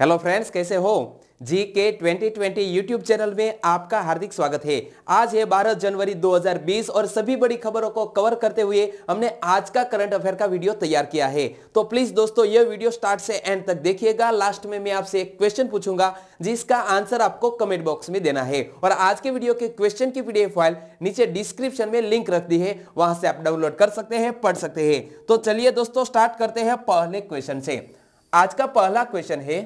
hello friends कैसे हो जी के ट्वेंटी ट्वेंटी यूट्यूब चैनल में आपका हार्दिक स्वागत है आज है 12 जनवरी 2020 और सभी बड़ी खबरों को कवर करते हुए हमने आज का करंट अफेयर का वीडियो तैयार किया है तो प्लीज दोस्तों यह वीडियो स्टार्ट से एंड तक देखिएगा लास्ट में मैं आपसे एक क्वेश्चन पूछूंगा जिसका आंसर आपको कमेंट बॉक्स में देना है और आज के वीडियो के क्वेश्चन की पीडीएफ फाइल नीचे डिस्क्रिप्शन में लिंक रख दी है वहां से आप डाउनलोड कर सकते हैं पढ़ सकते हैं तो चलिए दोस्तों स्टार्ट करते हैं पहले क्वेश्चन से आज का पहला क्वेश्चन है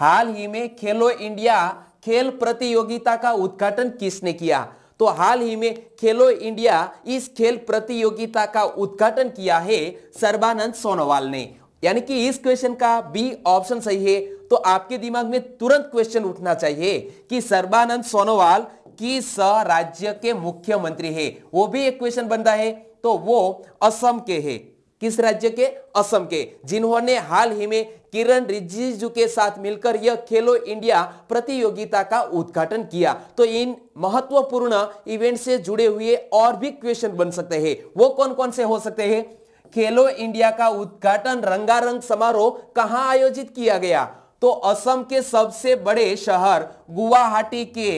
हाल ही में खेलो इंडिया खेल प्रतियोगिता का उद्घाटन किसने किया तो हाल ही में खेलो इंडिया इस खेल प्रतियोगिता का उद्घाटन किया है सर्बानंद सोनोवाल ने यानी कि इस क्वेश्चन का बी ऑप्शन सही है तो आपके दिमाग में तुरंत क्वेश्चन उठना चाहिए कि सर्बानंद सोनोवाल किस राज्य के मुख्यमंत्री है वो भी एक क्वेश्चन बनता है तो वो असम के है किस राज्य के असम के जिन्होंने हाल ही में किरण रिजिजू के साथ मिलकर यह खेलो इंडिया प्रतियोगिता का उद्घाटन किया तो इन महत्वपूर्ण इवेंट से जुड़े हुए और भी क्वेश्चन बन सकते हैं वो कौन कौन से हो सकते हैं खेलो इंडिया का उद्घाटन रंगारंग समारोह कहां आयोजित किया गया तो असम के सबसे बड़े शहर गुवाहाटी के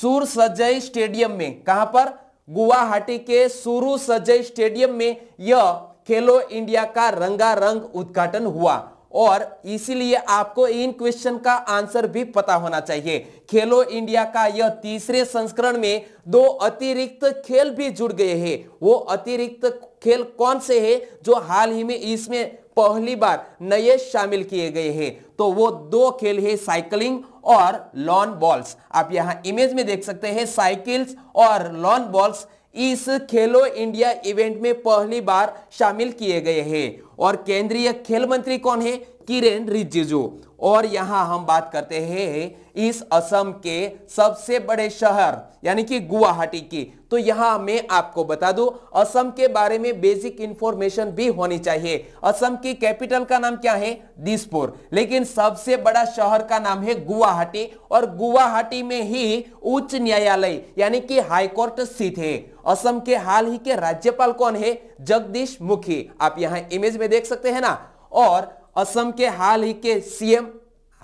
सूर सजय स्टेडियम में कहां पर गुवाहाटी के सुरु सजय स्टेडियम में यह खेलो इंडिया का रंगारंग उद्घाटन हुआ और इसीलिए आपको इन क्वेश्चन का आंसर भी पता होना चाहिए खेलो इंडिया का यह तीसरे संस्करण में दो अतिरिक्त खेल भी जुड़ गए हैं वो अतिरिक्त खेल कौन से हैं जो हाल ही में इसमें पहली बार नए शामिल किए गए हैं तो वो दो खेल है साइकिलिंग और लॉन बॉल्स आप यहां इमेज में देख सकते हैं साइकिल्स और लॉन बॉल्स इस खेलो इंडिया इवेंट में पहली बार शामिल किए गए हैं और केंद्रीय खेल मंत्री कौन है किरेन रिजिजू और यहां हम बात करते हैं इस असम के सबसे बड़े शहर यानी कि गुवाहाटी की तो यहां मैं आपको बता दूं असम के बारे में बेसिक इंफॉर्मेशन भी होनी चाहिए असम की कैपिटल का नाम क्या है दिसपुर लेकिन सबसे बड़ा शहर का नाम है गुवाहाटी और गुवाहाटी में ही उच्च न्यायालय यानी कि हाईकोर्ट स्थित है असम के हाल ही के राज्यपाल कौन है जगदीश मुखी आप यहां इमेज में देख सकते हैं ना और असम के हाल ही के सीएम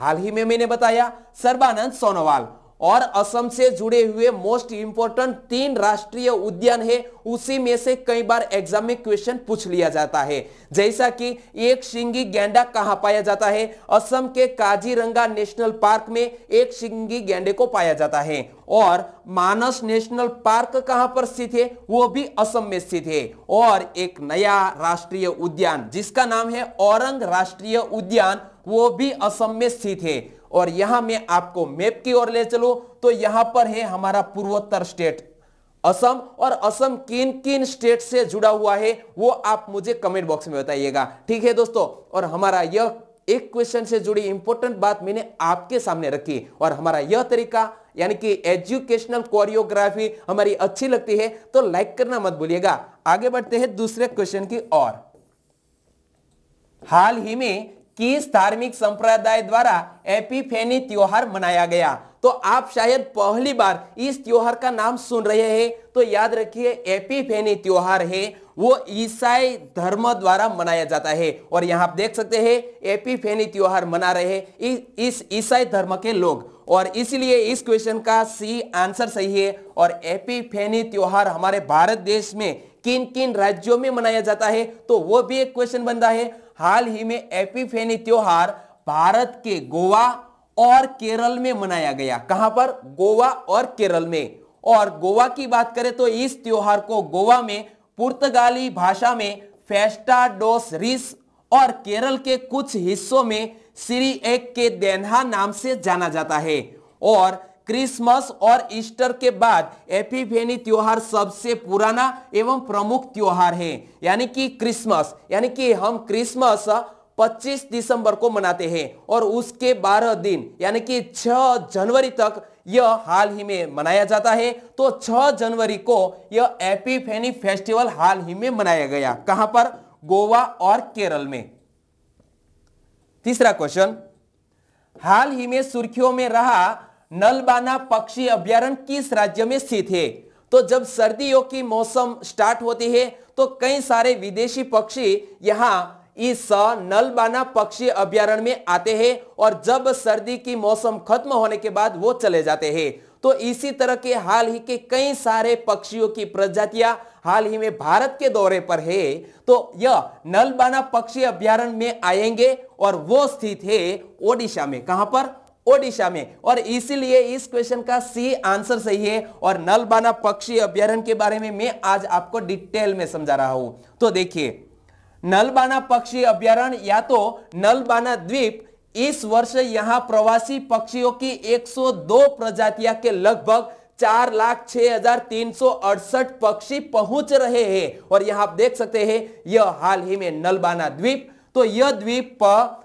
हाल ही में मैंने बताया सर्बानंद सोनोवाल और असम से जुड़े हुए मोस्ट इंपोर्टेंट तीन राष्ट्रीय उद्यान है उसी में से कई बार एग्जाम में क्वेश्चन पूछ लिया जाता है जैसा कि एक शिंगी गैंडा कहां पाया जाता है असम के काजीरंगा नेशनल पार्क में एक शिंगी गैंडे को पाया जाता है और मानस नेशनल पार्क कहां पर स्थित है वो भी असम में स्थित है और एक नया राष्ट्रीय उद्यान जिसका नाम है औरंग राष्ट्रीय उद्यान वो भी असम में स्थित है और यहां मैं आपको मैप की ओर ले चलू तो यहां पर है हमारा पूर्वोत्तर स्टेट असम और असम किन किन स्टेट से जुड़ा हुआ है वो आप मुझे कमेंट बॉक्स में बताइएगा ठीक है दोस्तों और हमारा यह एक क्वेश्चन से जुड़ी इंपॉर्टेंट बात मैंने आपके सामने रखी और हमारा यह तरीका यानी कि एजुकेशनल कोरियोग्राफी हमारी अच्छी लगती है तो लाइक करना मत भूलिएगा आगे बढ़ते हैं दूसरे क्वेश्चन की ओर हाल ही में किस धार्मिक संप्रदाय द्वारा एपिफेनी त्योहार मनाया गया तो आप शायद पहली बार इस त्योहार का नाम सुन रहे हैं तो याद रखिए एपिफेनी त्योहार है वो ईसाई धर्म द्वारा मनाया जाता है और यहाँ आप देख सकते हैं एपिफेनी त्योहार मना रहे इस ईसाई धर्म के लोग और इसलिए इस क्वेश्चन का सी आंसर सही है और एपिफेनी त्योहार हमारे भारत देश में किन किन राज्यों में मनाया जाता है तो वो भी एक क्वेश्चन बनता है हाल ही में एपिफेनी त्योहार भारत के गोवा और केरल में मनाया गया कहां पर गोवा और केरल में और गोवा की बात करें तो इस त्योहार को गोवा में पुर्तगाली भाषा में फेस्टा डोस रिस और केरल के कुछ हिस्सों में श्री एक के देहा नाम से जाना जाता है और क्रिसमस और ईस्टर के बाद एपिफेनी त्योहार सबसे पुराना एवं प्रमुख त्योहार है यानी कि क्रिसमस यानी कि हम क्रिसमस 25 दिसंबर को मनाते हैं और उसके 12 दिन यानी कि 6 जनवरी तक यह हाल ही में मनाया जाता है तो 6 जनवरी को यह एपिफेनी फेस्टिवल हाल ही में मनाया गया कहां पर गोवा और केरल में तीसरा क्वेश्चन हाल ही में सुर्खियों में रहा नलबाना पक्षी अभ्यारण किस राज्य में स्थित है तो जब सर्दियों की मौसम स्टार्ट होती है तो कई सारे विदेशी पक्षी यहाँ इस नलबाना पक्षी अभ्यारण में आते हैं और जब सर्दी की मौसम खत्म होने के बाद वो चले जाते हैं तो इसी तरह के हाल ही के कई सारे पक्षियों की प्रजातियां हाल ही में भारत के दौरे पर है तो यह नलबाना पक्षी अभ्यारण में आएंगे और वो स्थित है ओडिशा में कहां पर ओडिशा में और इसीलिए इस क्वेश्चन का सी आंसर सही है और नलबाना पक्षी अभ्यारण के बारे में मैं आज आपको डिटेल में समझा रहा हूं तो देखिए नलबाना पक्षी अभ्यारण या तो नलबाना द्वीप इस वर्ष यहां प्रवासी पक्षियों की 102 प्रजातियां के लगभग चार लाख छह हजार तीन सौ अड़सठ पक्षी पहुंच रहे हैं और यहां आप देख सकते हैं यह हाल ही में नलबाना द्वीप तो यह द्वीप पर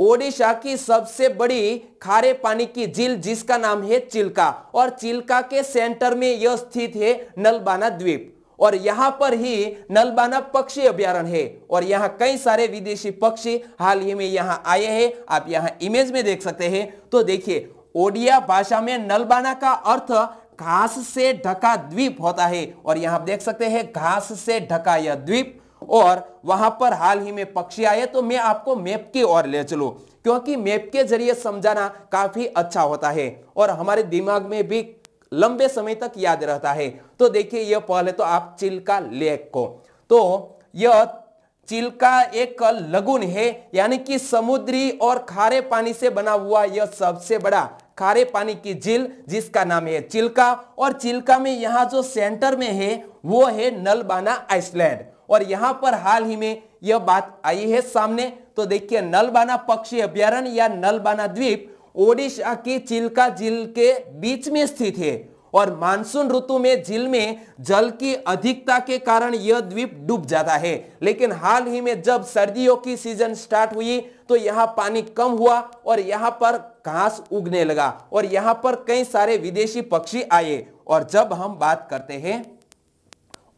ओडिशा की सबसे बड़ी खारे पानी की झील जिसका नाम है चिल्का और चिल्का के सेंटर में यह स्थित है नलबाना द्वीप और यहाँ पर ही नलबाना पक्षी अभ्यारण है और यहाँ कई सारे विदेशी पक्षी हाल ही में यहाँ आए हैं आप यहाँ इमेज में देख सकते हैं तो देखिए ओडिया भाषा में नलबाना का अर्थ घास से ढका द्वीप होता है और यहाँ आप देख सकते हैं घास से ढका यह द्वीप और वहां पर हाल ही में पक्षी आए तो मैं आपको मैप की ओर ले चलू क्योंकि मैप के जरिए समझाना काफी अच्छा होता है और हमारे दिमाग में भी लंबे समय तक याद रहता है तो देखिए यह पहले तो आप चिल्का लेक को तो यह चिल्का एक लगुन है यानी कि समुद्री और खारे पानी से बना हुआ यह सबसे बड़ा खारे पानी की झील जिसका नाम है चिल्का और चिल्का में यहाँ जो सेंटर में है वो है नलबाना आइसलैंड और यहां पर हाल ही में यह बात आई है सामने तो देखिए नलबाना पक्षी अभ्यारण्य या नलबाना द्वीप ओडिशा की चिल्का झील के बीच में स्थित है और मानसून ऋतु में झील में जल की अधिकता के कारण यह द्वीप डूब जाता है लेकिन हाल ही में जब सर्दियों की सीजन स्टार्ट हुई तो यहाँ पानी कम हुआ और यहाँ पर घास उगने लगा और यहाँ पर कई सारे विदेशी पक्षी आए और जब हम बात करते हैं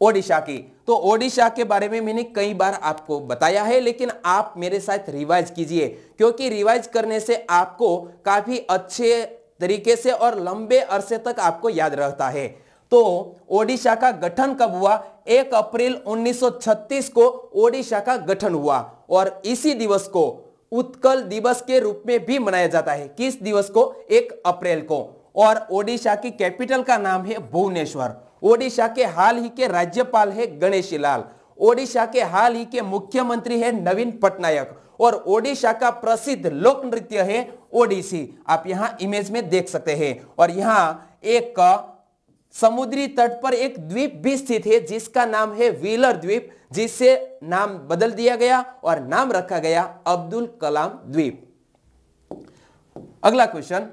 ओडिशा की तो ओडिशा के बारे में मैंने कई बार आपको बताया है लेकिन आप मेरे साथ रिवाइज कीजिए क्योंकि रिवाइज करने से आपको काफी अच्छे तरीके से और लंबे अरसे तक आपको याद रहता है तो ओडिशा का गठन कब हुआ 1 अप्रैल 1936 को ओडिशा का गठन हुआ और इसी दिवस को उत्कल दिवस के रूप में भी मनाया जाता है किस दिवस को 1 अप्रैल को और ओडिशा की कैपिटल का नाम है भुवनेश्वर ओडिशा के हाल ही के राज्यपाल है गणेशी लाल ओडिशा के हाल ही के मुख्यमंत्री है नवीन पटनायक और ओडिशा का प्रसिद्ध लोक नृत्य है ओडिसी आप यहां इमेज में देख सकते हैं और यहां एक समुद्री तट पर एक द्वीप भी स्थित है जिसका नाम है व्हीलर द्वीप जिससे नाम बदल दिया गया और नाम रखा गया अब्दुल कलाम द्वीप अगला क्वेश्चन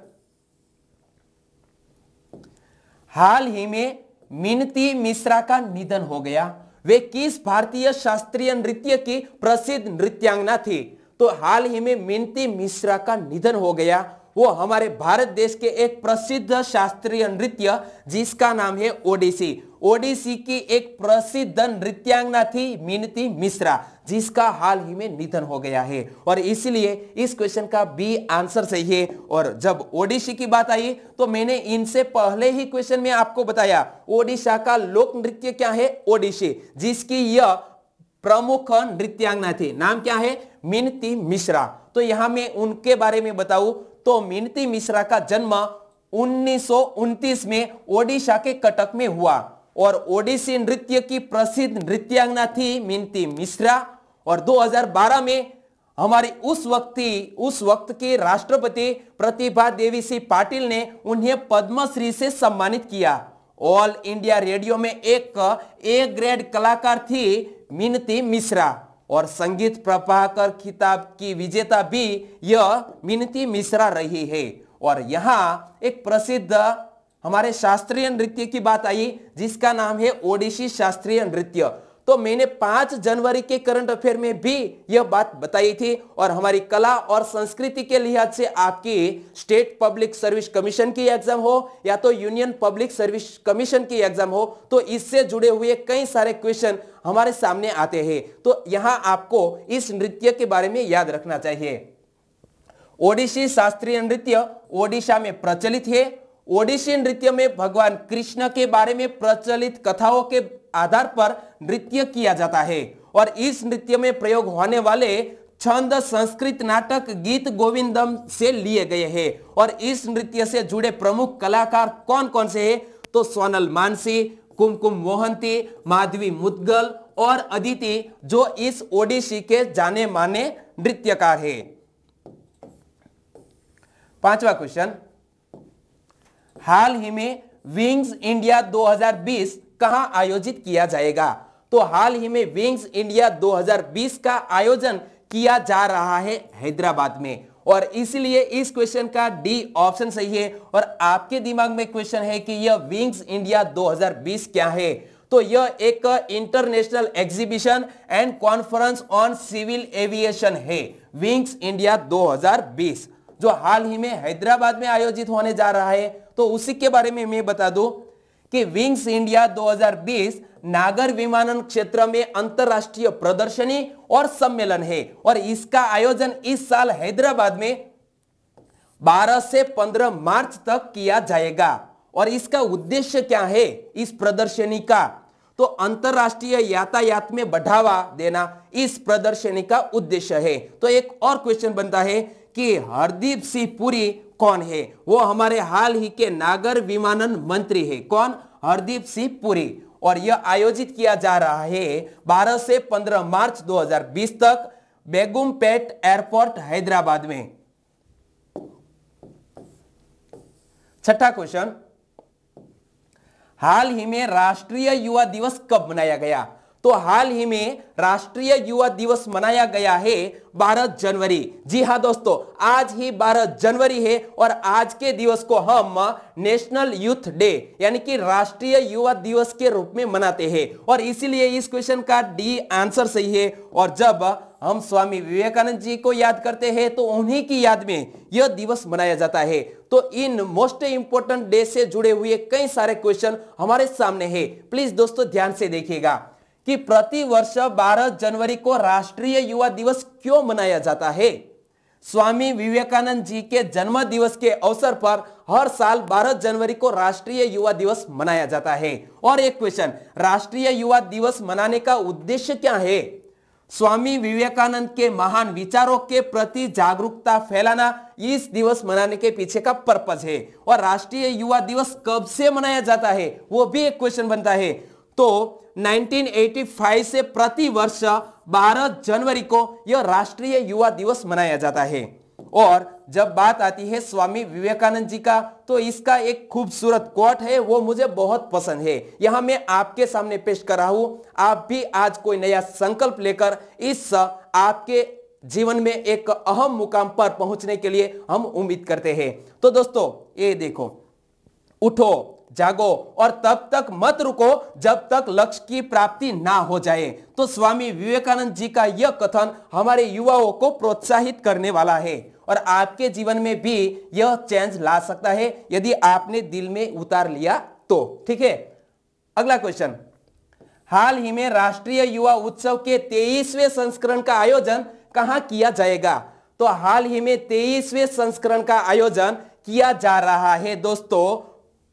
हाल ही में मिनती मिश्रा का निधन हो गया वे किस भारतीय शास्त्रीय नृत्य की प्रसिद्ध नृत्यांगना थी तो हाल ही में मिनती मिश्रा का निधन हो गया वो हमारे भारत देश के एक प्रसिद्ध शास्त्रीय नृत्य जिसका नाम है ओडिसी ओडिसी की एक प्रसिद्ध नृत्यांगना थी मीनती मिश्रा जिसका हाल ही में निधन हो गया है और इसलिए इस क्वेश्चन का बी आंसर सही है और जब ओडिसी की बात आई तो मैंने इनसे पहले ही क्वेश्चन में आपको बताया ओडिशा का लोक नृत्य क्या है ओडिसी जिसकी यह प्रमुख नृत्यांगना थी नाम क्या है मीनती मिश्रा तो यहां मैं उनके बारे में बताऊं तो मिनती मिश्रा का जन्म उन्नीस में ओडिशा के कटक में हुआ और ओडिशी नृत्य की प्रसिद्ध नृत्यांगना थी मिनती मिश्रा और 2012 में हमारी उस वक्त उस वक्त की राष्ट्रपति प्रतिभा देवी सिंह पाटिल ने उन्हें पद्मश्री से सम्मानित किया ऑल इंडिया रेडियो में एक ए ग्रेड कलाकार थी मिनती मिश्रा और संगीत प्रभाकर खिताब की विजेता भी यह मिनती मिश्रा रही है और यहाँ एक प्रसिद्ध हमारे शास्त्रीय नृत्य की बात आई जिसका नाम है ओडिशी शास्त्रीय नृत्य तो मैंने पांच जनवरी के करंट अफेयर में भी यह बात बताई थी और हमारी कला और संस्कृति के लिहाज से आपकी स्टेट पब्लिक सर्विस कमीशन की एग्जाम हो या तो यूनियन पब्लिक सर्विस कमीशन की एग्जाम हो तो इससे जुड़े हुए कई सारे क्वेश्चन हमारे सामने आते हैं तो यहां आपको इस नृत्य के बारे में याद रखना चाहिए ओडिशी शास्त्रीय नृत्य ओडिशा में प्रचलित है ओडिशी नृत्य में भगवान कृष्ण के बारे में प्रचलित कथाओं के आधार पर नृत्य किया जाता है और इस नृत्य में प्रयोग होने वाले छंद संस्कृत नाटक गीत गोविंदम से लिए गए हैं और इस नृत्य से जुड़े प्रमुख कलाकार कौन कौन से हैं तो सोनल मानसी कुमकुम मोहंती माधवी मुदगल और अदिति जो इस ओडिशी के जाने माने नृत्यकार है पांचवा क्वेश्चन हाल ही में विंग्स इंडिया 2020 कहां आयोजित किया जाएगा तो हाल ही में विंग्स इंडिया 2020 का आयोजन किया जा रहा है हैदराबाद में और इसलिए इस क्वेश्चन का डी ऑप्शन सही है और आपके दिमाग में क्वेश्चन है कि यह विंग्स इंडिया 2020 क्या है तो यह एक international exhibition and conference on civil aviation है विंग्स इंडिया 2020 जो हाल ही में हैदराबाद में आयोजित होने जा रहा है तो उसी के बारे में मैं बता दूं कि विंग्स इंडिया 2020 नागर विमानन क्षेत्र में अंतरराष्ट्रीय प्रदर्शनी और सम्मेलन है और इसका आयोजन इस साल हैदराबाद में 12 से 15 मार्च तक किया जाएगा और इसका उद्देश्य क्या है इस प्रदर्शनी का तो अंतरराष्ट्रीय यातायात में बढ़ावा देना इस प्रदर्शनी का उद्देश्य है तो एक और क्वेश्चन बनता है कि हरदीप सिंह पुरी कौन है वो हमारे हाल ही के नागर विमानन मंत्री है कौन हरदीप सिंह पुरी और यह आयोजित किया जा रहा है 12 से 15 मार्च 2020 तक बेगुमपेट एयरपोर्ट हैदराबाद में छठा क्वेश्चन हाल ही में राष्ट्रीय युवा दिवस कब मनाया गया तो हाल ही में राष्ट्रीय युवा दिवस मनाया गया है 12 जनवरी जी हाँ दोस्तों आज ही 12 जनवरी है और आज के दिवस को हम नेशनल यूथ डे यानी कि राष्ट्रीय युवा दिवस के रूप में मनाते हैं और इसीलिए इस क्वेश्चन का डी आंसर सही है और जब हम स्वामी विवेकानंद जी को याद करते हैं तो उन्हीं की याद में यह दिवस मनाया जाता है तो इन मोस्ट इंपोर्टेंट डे से जुड़े हुए कई सारे क्वेश्चन हमारे सामने है प्लीज दोस्तों ध्यान से देखिएगा कि प्रति वर्ष 12 जनवरी को राष्ट्रीय युवा दिवस क्यों मनाया जाता है स्वामी विवेकानंद जी के जन्म दिवस के अवसर पर हर साल 12 जनवरी को राष्ट्रीय युवा दिवस मनाया जाता है और एक क्वेश्चन राष्ट्रीय युवा दिवस मनाने का उद्देश्य क्या है स्वामी विवेकानंद के महान विचारों के प्रति जागरूकता फैलाना इस दिवस मनाने के पीछे का पर्पज है और राष्ट्रीय युवा दिवस कब से मनाया जाता है वो भी एक क्वेश्चन बनता है तो 1985 से प्रति वर्ष 12 जनवरी को यह राष्ट्रीय युवा दिवस मनाया जाता है और जब बात आती है स्वामी विवेकानंद जी का तो इसका एक खूबसूरत कोट है वो मुझे बहुत पसंद है यहां मैं आपके सामने पेश कर रहा हूं आप भी आज कोई नया संकल्प लेकर इस आपके जीवन में एक अहम मुकाम पर पहुंचने के लिए हम उम्मीद करते हैं तो दोस्तों ये देखो उठो जागो और तब तक मत रुको जब तक लक्ष्य की प्राप्ति ना हो जाए तो स्वामी विवेकानंद जी का यह कथन हमारे युवाओं को प्रोत्साहित करने वाला है और आपके जीवन में भी यह चेंज ला सकता है यदि आपने दिल में उतार लिया तो ठीक है अगला क्वेश्चन हाल ही में राष्ट्रीय युवा उत्सव के तेईसवे संस्करण का आयोजन कहां किया जाएगा तो हाल ही में तेईसवे संस्करण का आयोजन किया जा रहा है दोस्तों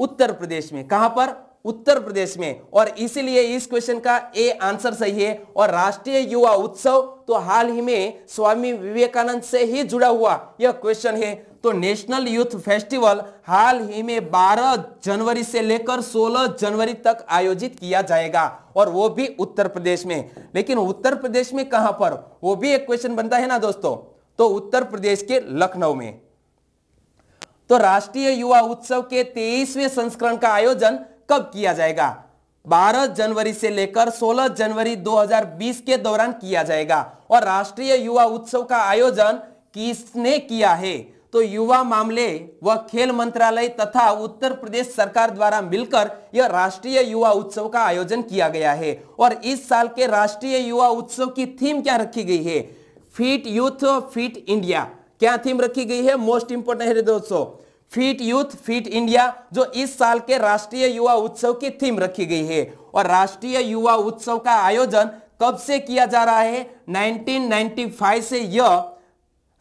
उत्तर प्रदेश में कहां पर उत्तर प्रदेश में और इसीलिए इस क्वेश्चन का ए आंसर सही है और राष्ट्रीय युवा उत्सव तो हाल ही में स्वामी विवेकानंद से ही जुड़ा हुआ यह क्वेश्चन है तो नेशनल यूथ फेस्टिवल हाल ही में 12 जनवरी से लेकर 16 जनवरी तक आयोजित किया जाएगा और वो भी उत्तर प्रदेश में लेकिन उत्तर प्रदेश में कहां पर वो भी एक क्वेश्चन बनता है ना दोस्तों तो उत्तर प्रदेश के लखनऊ में तो राष्ट्रीय युवा उत्सव के तेईसवें संस्करण का आयोजन कब किया जाएगा 12 जनवरी से लेकर 16 जनवरी 2020 के दौरान किया जाएगा और राष्ट्रीय युवा उत्सव का आयोजन किसने किया है तो युवा मामले व खेल मंत्रालय तथा उत्तर प्रदेश सरकार द्वारा मिलकर यह राष्ट्रीय युवा उत्सव का आयोजन किया गया है और इस साल के राष्ट्रीय युवा उत्सव की थीम क्या रखी गई है फिट यूथ फिट इंडिया क्या थीम रखी गई है मोस्ट इंपोर्टेंट है दोस्तों फिट यूथ फिट इंडिया जो इस साल के राष्ट्रीय युवा उत्सव की थीम रखी गई है और राष्ट्रीय युवा उत्सव का आयोजन कब से किया जा रहा है 1995 से यह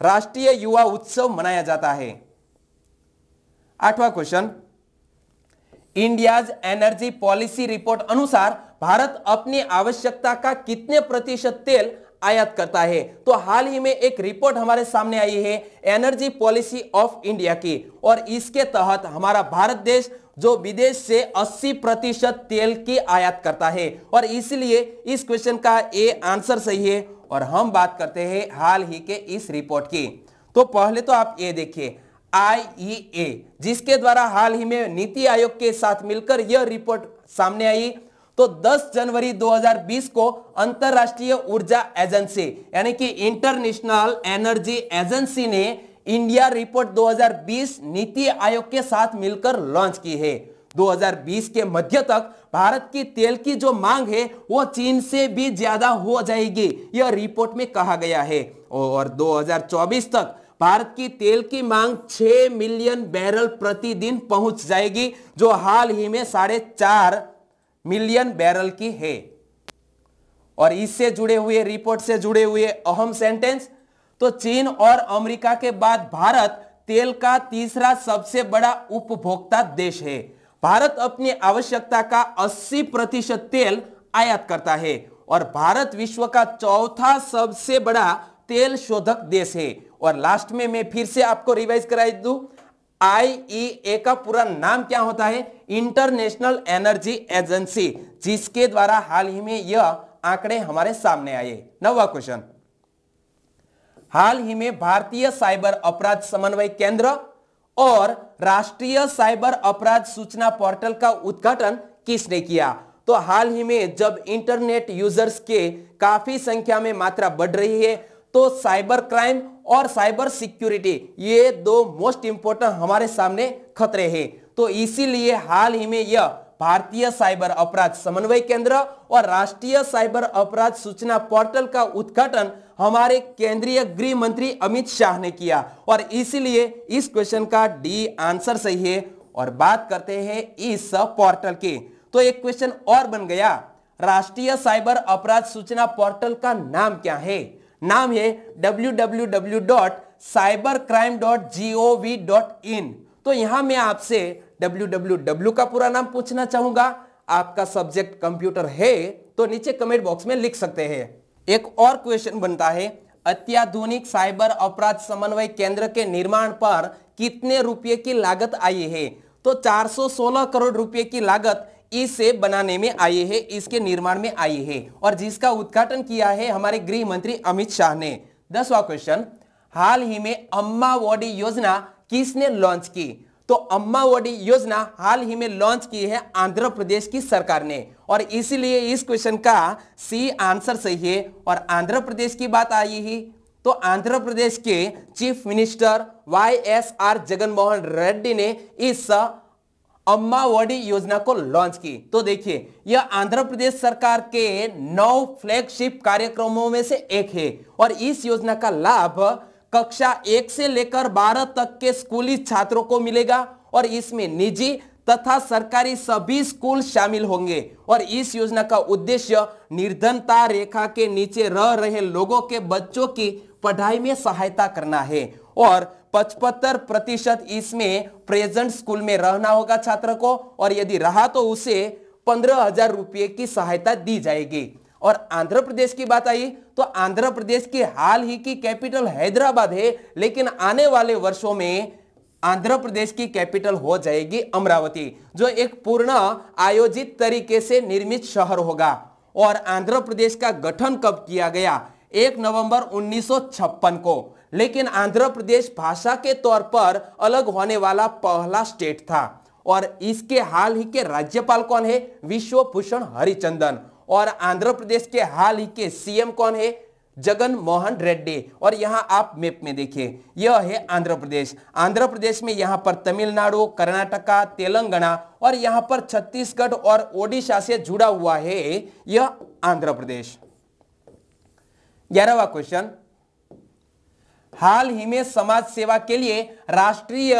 राष्ट्रीय युवा उत्सव मनाया जाता है आठवां question India's energy policy report अनुसार भारत अपनी आवश्यकता का कितने प्रतिशत तेल आयात करता है तो हाल ही में एक रिपोर्ट हमारे सामने आई है एनर्जी पॉलिसी ऑफ इंडिया की और इसके तहत हमारा भारत देश जो विदेश से 80 प्रतिशत तेल की आयात करता है और इसलिए इस क्वेश्चन का ए आंसर सही है और हम बात करते हैं हाल ही के इस रिपोर्ट की तो पहले तो आप ये देखिए आईईए e जिसके द्वारा हाल ही में नीति आयोग के साथ मिलकर यह रिपोर्ट सामने आई तो 10 जनवरी 2020 को अंतरराष्ट्रीय ऊर्जा एजेंसी यानी कि इंटरनेशनल एनर्जी एजेंसी ने इंडिया रिपोर्ट 2020 नीति आयोग के साथ मिलकर लॉन्च की है 2020 के मध्य तक भारत की तेल की जो मांग है वो चीन से भी ज्यादा हो जाएगी यह रिपोर्ट में कहा गया है और 2024 तक भारत की तेल की मांग 6 मिलियन बैरल प्रतिदिन पहुंच जाएगी जो हाल ही में साढ़े चार मिलियन बैरल की है और इससे जुड़े हुए रिपोर्ट से जुड़े हुए अहम सेंटेंस तो चीन और अमेरिका के बाद भारत तेल का तीसरा सबसे बड़ा उपभोक्ता देश है भारत अपनी आवश्यकता का 80 प्रतिशत तेल आयात करता है और भारत विश्व का चौथा सबसे बड़ा तेल शोधक देश है और लास्ट में मैं फिर से आपको रिवाइज कराई दू आईईए e का पूरा नाम क्या होता है इंटरनेशनल एनर्जी एजेंसी जिसके द्वारा हाल ही में यह आंकड़े हमारे सामने आए नवा क्वेश्चन हाल ही में भारतीय साइबर अपराध समन्वय केंद्र और राष्ट्रीय साइबर अपराध सूचना पोर्टल का उद्घाटन किसने किया तो हाल ही में जब इंटरनेट यूजर्स के काफी संख्या में मात्रा बढ़ रही है तो साइबर क्राइम और साइबर सिक्योरिटी ये दो मोस्ट इंपोर्टेंट हमारे सामने खतरे हैं तो इसीलिए हाल ही में यह भारतीय साइबर अपराध समन्वय केंद्र और राष्ट्रीय साइबर अपराध सूचना पोर्टल का उद्घाटन हमारे केंद्रीय गृह मंत्री अमित शाह ने किया और इसीलिए इस क्वेश्चन का डी आंसर सही है और बात करते हैं इस पोर्टल की तो एक क्वेश्चन और बन गया राष्ट्रीय साइबर अपराध सूचना पोर्टल का नाम क्या है नाम है www.cybercrime.gov.in तो यहां मैं आपसे www का पूरा नाम पूछना चाहूंगा आपका सब्जेक्ट कंप्यूटर है तो नीचे कमेंट बॉक्स में लिख सकते हैं एक और क्वेश्चन बनता है अत्याधुनिक साइबर अपराध समन्वय केंद्र के निर्माण पर कितने रुपए की लागत आई है तो 416 करोड़ रुपए की लागत इसे बनाने में आए हैं इसके निर्माण में आए हैं और जिसका उद्घाटन किया है हमारे गृह मंत्री अमित शाह ने दसवा क्वेश्चन हाल ही में अम्मा वॉडी योजना किसने लॉन्च की तो अम्मा वॉडी योजना हाल ही में लॉन्च की है आंध्र प्रदेश की सरकार ने और इसीलिए इस क्वेश्चन का सी आंसर सही है और आंध्र प्रदेश की बात आई ही तो आंध्र प्रदेश के chief minister Y S R Jaganmohan Reddy ने इस अम्मा वडी योजना को लॉन्च की तो देखिए यह आंध्र प्रदेश सरकार के नौ फ्लैगशिप कार्यक्रमों में से एक है और इस योजना का लाभ कक्षा एक से लेकर बारह तक के स्कूली छात्रों को मिलेगा और इसमें निजी तथा सरकारी सभी स्कूल शामिल होंगे और इस योजना का उद्देश्य निर्धनता रेखा के नीचे रह रहे लोगों के बच्चों की पढ़ाई में सहायता करना है और पचपत्तर प्रतिशत इसमें प्रेजेंट स्कूल में रहना होगा छात्र को और यदि रहा तो उसे पंद्रह हजार रुपये की सहायता दी जाएगी और आंध्र प्रदेश की बात आई तो आंध्र प्रदेश की हाल ही की कैपिटल हैदराबाद है लेकिन आने वाले वर्षों में आंध्र प्रदेश की कैपिटल हो जाएगी अमरावती जो एक पूर्ण आयोजित तरीके से निर्मित शहर होगा और आंध्र प्रदेश का गठन कब किया गया एक नवंबर 1956 को लेकिन आंध्र प्रदेश भाषा के तौर पर अलग होने वाला पहला स्टेट था और इसके हाल ही के राज्यपाल कौन है विश्व भूषण हरिचंदन और आंध्र प्रदेश के हाल ही के सीएम कौन है जगन मोहन रेड्डी और यहाँ आप मैप में देखिए यह है आंध्र प्रदेश आंध्र प्रदेश में यहाँ पर तमिलनाडु कर्नाटका तेलंगाना और यहाँ पर छत्तीसगढ़ और ओडिशा से जुड़ा हुआ है यह आंध्र प्रदेश ग्यारहवा क्वेश्चन हाल ही में समाज सेवा के लिए राष्ट्रीय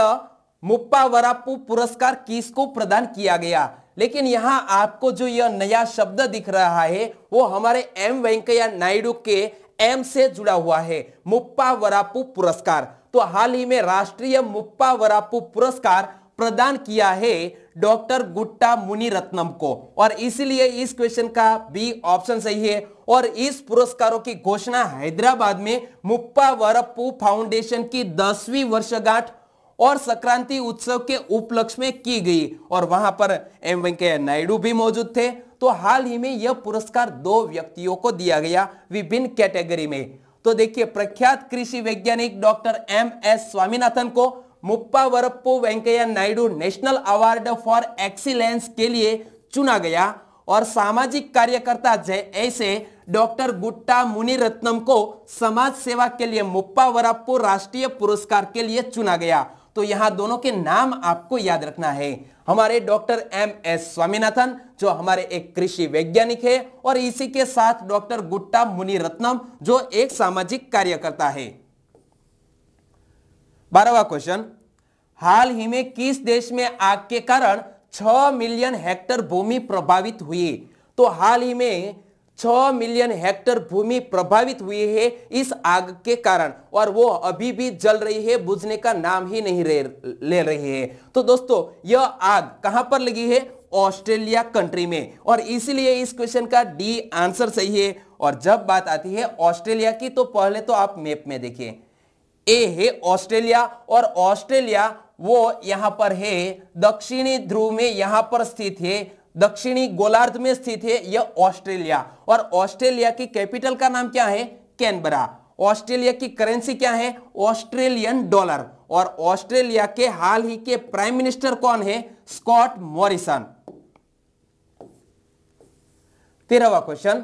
मुप्पा वरापू पुरस्कार किसको प्रदान किया गया लेकिन यहाँ आपको जो यह नया शब्द दिख रहा है वो हमारे एम वेंकैया नायडू के एम से जुड़ा हुआ है मुप्पा वरापू पुरस्कार तो हाल ही में राष्ट्रीय मुप्पा वरापू पुरस्कार प्रदान किया है डॉक्टर गुट्टा मुनि रत्नम को और इसीलिए इस क्वेश्चन का बी ऑप्शन सही है और इस पुरस्कारों की घोषणा हैदराबाद में मुप्पा वरप्पू फाउंडेशन की दसवीं वर्षगांठ और संक्रांति उत्सव के उपलक्ष्य में की गई और वहां पर एम वेंकैया नायडू भी मौजूद थे तो हाल ही में यह पुरस्कार दो व्यक्तियों को दिया गया विभिन्न कैटेगरी में तो देखिए प्रख्यात कृषि वैज्ञानिक डॉक्टर एम एस स्वामीनाथन को Muppavarapu Venkaiah Naidu national award for excellence के लिए चुना गया और सामाजिक कार्यकर्ता जय ऐसे डॉक्टर गुट्टा मुनि रत्नम को समाज सेवा के लिए मुप्पा वरप्पो राष्ट्रीय पुरस्कार के लिए चुना गया तो यहाँ दोनों के नाम आपको याद रखना है हमारे डॉक्टर एम एस स्वामीनाथन जो हमारे एक कृषि वैज्ञानिक है और इसी के साथ डॉक्टर गुट्टा मुनि रत्नम जो एक सामाजिक कार्यकर्ता है बारहवा क्वेश्चन हाल ही में किस देश में आग के कारण 6 मिलियन हेक्टर भूमि प्रभावित हुई तो हाल ही में 6 मिलियन हेक्टर भूमि प्रभावित हुई है इस आग के कारण और वो अभी भी जल रही है बुझने का नाम ही नहीं ले रही है तो दोस्तों यह आग कहां पर लगी है ऑस्ट्रेलिया कंट्री में और इसीलिए इस क्वेश्चन का डी आंसर सही है और जब बात आती है ऑस्ट्रेलिया की तो पहले तो आप मैप में देखिए ए है ऑस्ट्रेलिया और ऑस्ट्रेलिया वो यहां पर है दक्षिणी ध्रुव में यहां पर स्थित है दक्षिणी गोलार्ध में स्थित है यह ऑस्ट्रेलिया और ऑस्ट्रेलिया की कैपिटल का नाम क्या है कैनबरा ऑस्ट्रेलिया की करेंसी क्या है ऑस्ट्रेलियन डॉलर और ऑस्ट्रेलिया के हाल ही के प्राइम मिनिस्टर कौन है स्कॉट मॉरिसन तेरहवा क्वेश्चन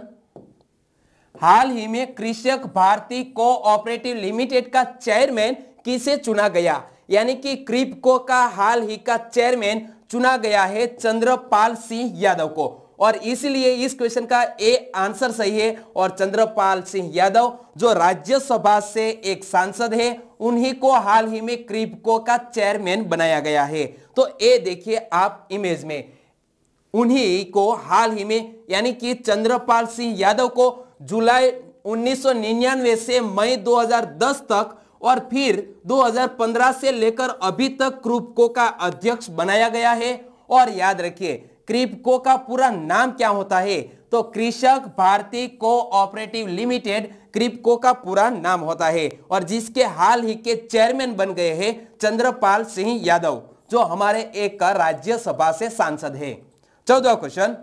हाल ही में कृषक भारती कोऑपरेटिव लिमिटेड का चेयरमैन किसे चुना गया यानी कि क्रिपको का हाल ही का चेयरमैन चुना गया है चंद्रपाल सिंह यादव को और इसलिए इस क्वेश्चन का ए आंसर सही है और चंद्रपाल सिंह यादव जो राज्यसभा से एक सांसद है उन्हीं को हाल ही में क्रिपको का चेयरमैन बनाया गया है तो ए देखिए आप इमेज में उन्हीं को हाल ही में यानी कि चंद्रपाल सिंह यादव को जुलाई 1999 से मई 2010 तक और फिर 2015 से लेकर अभी तक क्रिप्को का अध्यक्ष बनाया गया है और याद रखिए क्रिप्को का पूरा नाम क्या होता है तो कृषक भारती कोऑपरेटिव लिमिटेड क्रिप्को का पूरा नाम होता है और जिसके हाल ही के चेयरमैन बन गए हैं चंद्रपाल सिंह यादव जो हमारे एक का राज्यसभा से सांसद है चौदह क्वेश्चन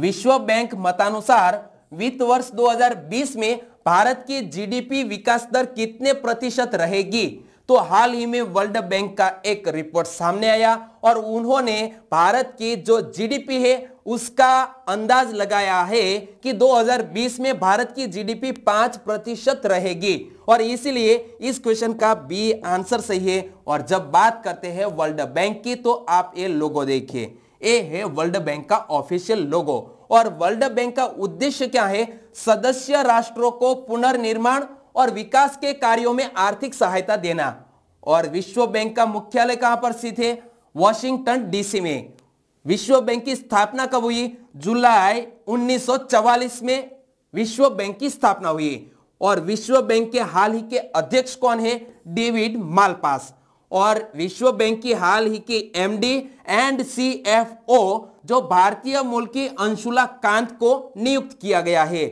विश्व बैंक मतानुसार वित्त वर्ष 2020 में भारत की जीडीपी विकास दर कितने प्रतिशत रहेगी तो हाल ही में वर्ल्ड बैंक का एक रिपोर्ट सामने आया और उन्होंने भारत की जो जीडीपी है उसका अंदाज लगाया है कि 2020 में भारत की जीडीपी पांच प्रतिशत रहेगी और इसीलिए इस क्वेश्चन का बी आंसर सही है और जब बात करते हैं वर्ल्ड बैंक की तो आप ये लोगो देखिए ए है वर्ल्ड बैंक का ऑफिशियल लोगो और वर्ल्ड बैंक का उद्देश्य क्या है सदस्य राष्ट्रों को पुनर्निर्माण और विकास के कार्यों में आर्थिक सहायता देना और विश्व बैंक का मुख्यालय कहां पर स्थित है वॉशिंगटन डीसी में विश्व बैंक की स्थापना कब हुई जुलाई 1944 में विश्व बैंक की स्थापना हुई और विश्व बैंक के हाल ही के अध्यक्ष कौन है डेविड मालपास और विश्व बैंक की हाल ही की एमडी एंड सीएफओ जो भारतीय मूल की अंशुला कांत को नियुक्त किया गया है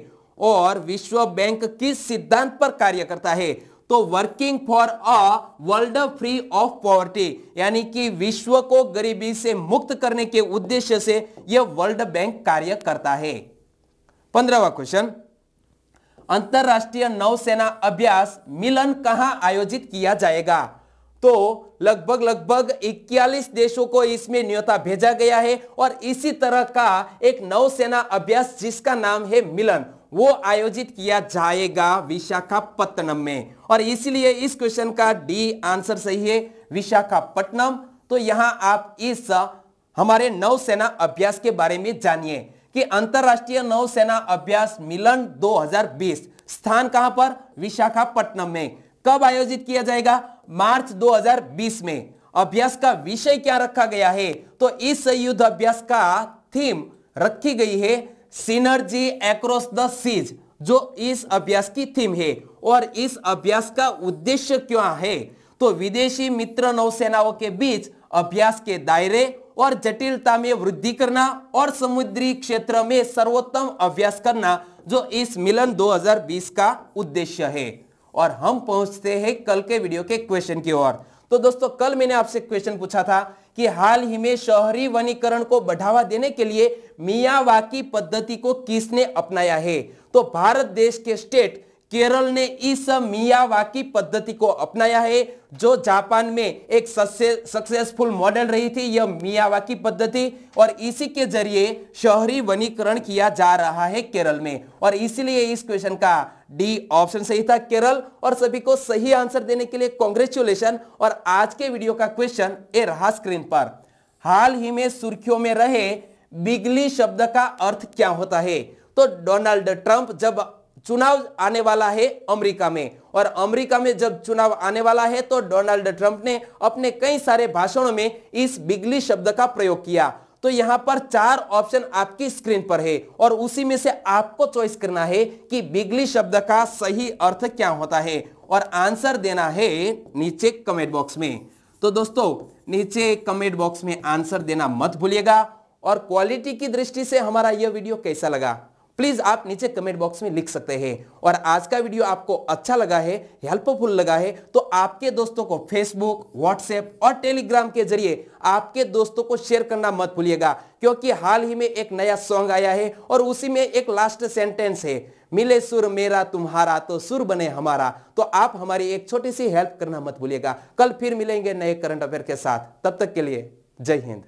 और विश्व बैंक किस सिद्धांत पर कार्य करता है तो working for a world free of poverty यानी कि विश्व को गरीबी से मुक्त करने के उद्देश्य से यह वर्ल्ड बैंक कार्य करता है पंद्रहवा क्वेश्चन अंतरराष्ट्रीय नौसेना अभ्यास मिलन कहां आयोजित किया जाएगा तो लगभग लगभग 41 देशों को इसमें न्योता भेजा गया है और इसी तरह का एक नौसेना अभ्यास जिसका नाम है मिलन वो आयोजित किया जाएगा विशाखापट्टनम में और इसलिए इस क्वेश्चन का डी आंसर सही है विशाखापट्टनम तो यहां आप इस हमारे नौसेना अभ्यास के बारे में जानिए कि अंतरराष्ट्रीय नौसेना अभ्यास मिलन 2020 स्थान कहां पर विशाखापट्टनम में कब आयोजित किया जाएगा मार्च 2020 में अभ्यास का विषय क्या रखा गया है तो इस युद्ध अभ्यास का थीम रखी गई है सिनर्जी एक्रॉस द सीज जो इस अभ्यास की थीम है और इस अभ्यास का उद्देश्य क्या है तो विदेशी मित्र नौसेनाओं के बीच अभ्यास के दायरे और जटिलता में वृद्धि करना और समुद्री क्षेत्र में सर्वोत्तम अभ्यास करना जो इस मिलन 2020 का उद्देश्य है और हम पहुंचते हैं कल के वीडियो के क्वेश्चन की ओर तो दोस्तों कल मैंने आपसे क्वेश्चन पूछा था कि हाल ही में शहरी वनीकरण को बढ़ावा देने के लिए मियावाकी पद्धति को किसने अपनाया है तो भारत देश के स्टेट केरल ने इस मियावाकी पद्धति को अपनाया है जो जापान में एक सक्सेसफुल मॉडल रही थी यह मियावाकी पद्धति और इसी के जरिए शहरी वनीकरण किया जा रहा है केरल में और इसीलिए इस क्वेश्चन का डी ऑप्शन सही था केरल और सभी को सही आंसर देने के लिए कॉन्ग्रेचुलेशन और आज के वीडियो का क्वेश्चन ए रहा स्क्रीन पर हाल ही में सुर्खियों में रहे बिगली शब्द का अर्थ क्या होता है तो डोनाल्ड ट्रंप जब चुनाव आने वाला है अमेरिका में और अमेरिका में जब चुनाव आने वाला है तो डोनाल्ड ट्रंप ने अपने कई सारे भाषणों में इस बिगली शब्द का प्रयोग किया तो यहां पर चार ऑप्शन आपकी स्क्रीन पर है और उसी में से आपको चॉइस करना है कि बिगली शब्द का सही अर्थ क्या होता है और आंसर देना है नीचे कमेंट बॉक्स में तो दोस्तों नीचे कमेंट बॉक्स में आंसर देना मत भूलिएगा और क्वालिटी की दृष्टि से हमारा यह वीडियो कैसा लगा प्लीज आप नीचे कमेंट बॉक्स में लिख सकते हैं और आज का वीडियो आपको अच्छा लगा है हेल्पफुल लगा है तो आपके दोस्तों को फेसबुक व्हाट्सएप और टेलीग्राम के जरिए आपके दोस्तों को शेयर करना मत भूलिएगा क्योंकि हाल ही में एक नया सॉन्ग आया है और उसी में एक लास्ट सेंटेंस है मिले सुर मेरा तुम्हारा तो सुर बने हमारा तो आप हमारी एक छोटी सी हेल्प करना मत भूलिएगा कल फिर मिलेंगे नए करंट अफेयर के साथ तब तक के लिए जय हिंद